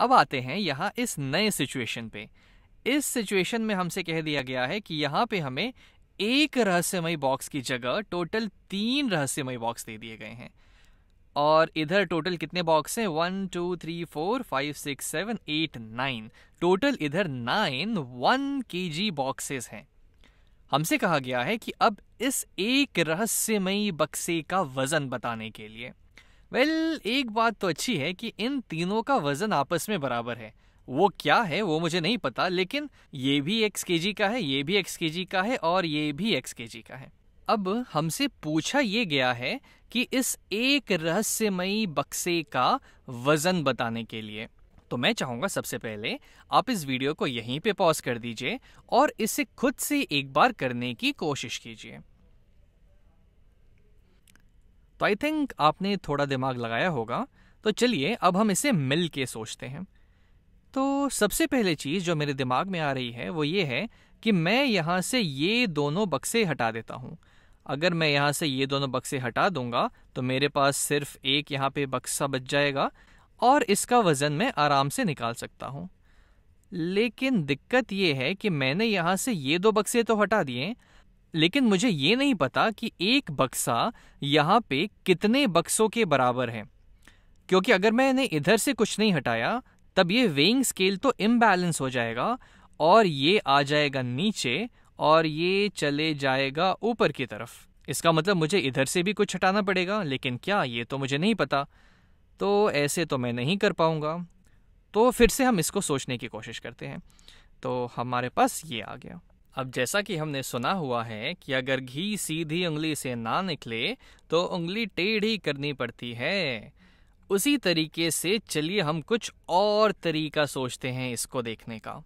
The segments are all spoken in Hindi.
अब आते हैं यहाँ इस नए सिचुएशन पे इस सिचुएशन में हमसे कह दिया गया है कि यहाँ पे हमें एक रहस्यमय बॉक्स की जगह टोटल तीन रहस्यमय बॉक्स दे दिए गए हैं और इधर टोटल कितने बॉक्स हैं one two three four five six seven eight nine total इधर नाइन वन के जी बॉक्सेस हैं हमसे कहा गया है कि अब इस एक रहस्यमयी बक्से का वजन बताने के लिए वेल well, एक बात तो अच्छी है कि इन तीनों का वजन आपस में बराबर है वो क्या है वो मुझे नहीं पता लेकिन ये भी एक्स के का है ये भी एक्स के का है और ये भी एक्स के का है अब हमसे पूछा ये गया है कि इस एक रहस्यमयी बक्से का वजन बताने के लिए तो मैं चाहूंगा सबसे पहले आप इस वीडियो को यहीं पे पॉज कर दीजिए और इसे खुद से एक बार करने की कोशिश कीजिए तो आई थिंक आपने थोड़ा दिमाग लगाया होगा तो चलिए अब हम इसे मिल के सोचते हैं तो सबसे पहले चीज़ जो मेरे दिमाग में आ रही है वो ये है कि मैं यहाँ से ये दोनों बक्से हटा देता हूँ अगर मैं यहाँ से ये दोनों बक्से हटा दूंगा तो मेरे पास सिर्फ एक यहाँ पे बक्सा बच जाएगा और इसका वज़न मैं आराम से निकाल सकता हूँ लेकिन दिक्कत ये है कि मैंने यहाँ से ये दो बक्से तो हटा दिए लेकिन मुझे ये नहीं पता कि एक बक्सा यहाँ पे कितने बक्सों के बराबर है क्योंकि अगर मैंने इधर से कुछ नहीं हटाया तब ये वेइंग स्केल तो इम्बैलेंस हो जाएगा और ये आ जाएगा नीचे और ये चले जाएगा ऊपर की तरफ इसका मतलब मुझे इधर से भी कुछ हटाना पड़ेगा लेकिन क्या ये तो मुझे नहीं पता तो ऐसे तो मैं नहीं कर पाऊँगा तो फिर से हम इसको सोचने की कोशिश करते हैं तो हमारे पास ये आ गया अब जैसा कि हमने सुना हुआ है कि अगर घी सीधी उंगली से ना निकले तो उंगली टेढ़ी करनी पड़ती है उसी तरीके से चलिए हम कुछ और तरीका सोचते हैं इसको देखने का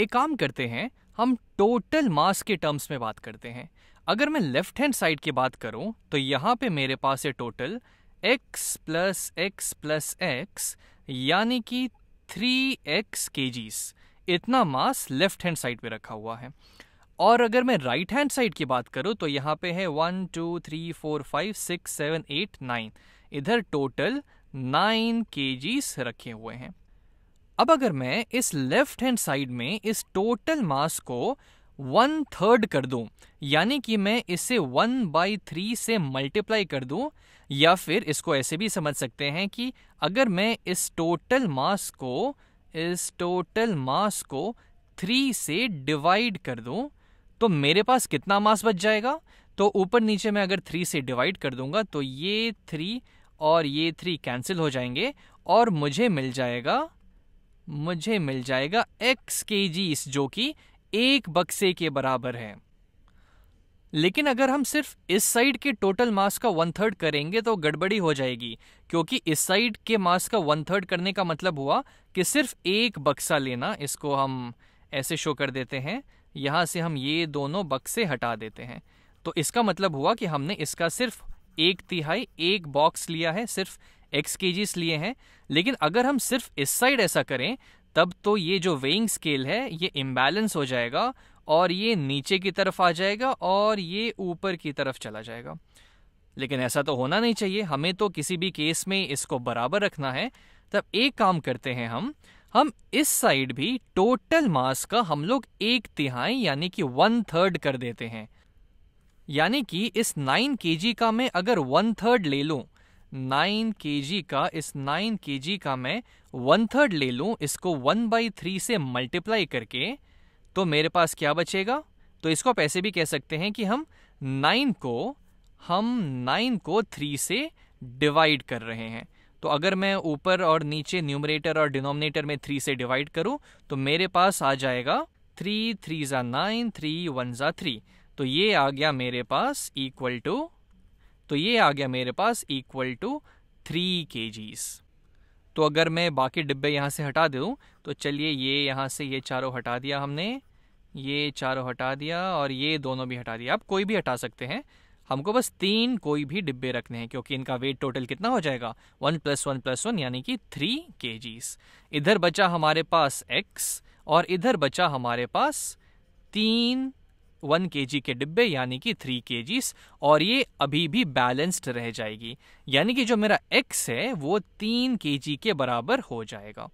एक काम करते हैं हम टोटल मास के टर्म्स में बात करते हैं अगर मैं लेफ्ट हैंड साइड की बात करूं तो यहां पे मेरे पास है total x plus x plus x यानी कि थ्री एक्स केजीस इतना मास लेफ्ट हैंड साइड पे रखा हुआ है और अगर मैं राइट हैंड साइड की बात करूँ तो यहाँ पे है one two three four five six seven eight nine इधर टोटल नाइन के रखे हुए हैं अब अगर मैं इस लेफ्ट हैंड साइड में इस टोटल मास को वन थर्ड कर दूं यानी कि मैं इसे वन बाई थ्री से मल्टीप्लाई कर दूं या फिर इसको ऐसे भी समझ सकते हैं कि अगर मैं इस टोटल मास को इस टोटल मास को थ्री से डिवाइड कर दो तो मेरे पास कितना मास बच जाएगा तो ऊपर नीचे मैं अगर थ्री से डिवाइड कर दूंगा तो ये थ्री और ये थ्री कैंसिल हो जाएंगे और मुझे मिल जाएगा मुझे मिल जाएगा एक्स के जो कि एक बक्से के बराबर है लेकिन अगर हम सिर्फ इस साइड के टोटल मास का वन थर्ड करेंगे तो गड़बड़ी हो जाएगी क्योंकि इस साइड के मास का वन थर्ड करने का मतलब हुआ कि सिर्फ एक बक्सा लेना इसको हम ऐसे शो कर देते हैं यहाँ से हम ये दोनों बक्से हटा देते हैं तो इसका मतलब हुआ कि हमने इसका सिर्फ एक तिहाई एक बॉक्स लिया है सिर्फ एक्स के लिए हैं लेकिन अगर हम सिर्फ इस साइड ऐसा करें तब तो ये जो वेइंग स्केल है ये इम्बैलेंस हो जाएगा और ये नीचे की तरफ आ जाएगा और ये ऊपर की तरफ चला जाएगा लेकिन ऐसा तो होना नहीं चाहिए हमें तो किसी भी केस में इसको बराबर रखना है तब एक काम करते हैं हम हम इस साइड भी टोटल मास का हम लोग एक तिहाई यानी कि वन थर्ड कर देते हैं यानी कि इस नाइन के का मैं अगर वन थर्ड ले लूँ नाइन के का इस नाइन के का मैं वन थर्ड ले लूँ इसको वन बाई थ्री से मल्टीप्लाई करके तो मेरे पास क्या बचेगा तो इसको पैसे भी कह सकते हैं कि हम नाइन को हम नाइन को थ्री से डिवाइड कर रहे हैं तो अगर मैं ऊपर और नीचे न्यूमरेटर और डिनोमिनेटर में थ्री से डिवाइड करूं तो मेरे पास आ जाएगा थ्री थ्री ज़ा नाइन थ्री वन ज़ा थ्री तो ये आ गया मेरे पास इक्वल टू तो ये आ गया मेरे पास इक्वल टू थ्री के जीज़ तो अगर मैं बाकी डिब्बे यहाँ से हटा दूँ तो चलिए ये यहाँ से ये चारों हटा दिया हमने ये चारों हटा दिया और ये दोनों भी हटा दिया आप कोई भी हटा सकते हैं हमको बस तीन कोई भी डिब्बे रखने हैं क्योंकि इनका वेट टोटल कितना हो जाएगा one plus one plus one यानी कि थ्री के इधर बचा हमारे पास एक्स और इधर बचा हमारे पास तीन वन के के डिब्बे यानी कि थ्री के और ये अभी भी बैलेंस्ड रह जाएगी यानी कि जो मेरा एक्स है वो तीन के के बराबर हो जाएगा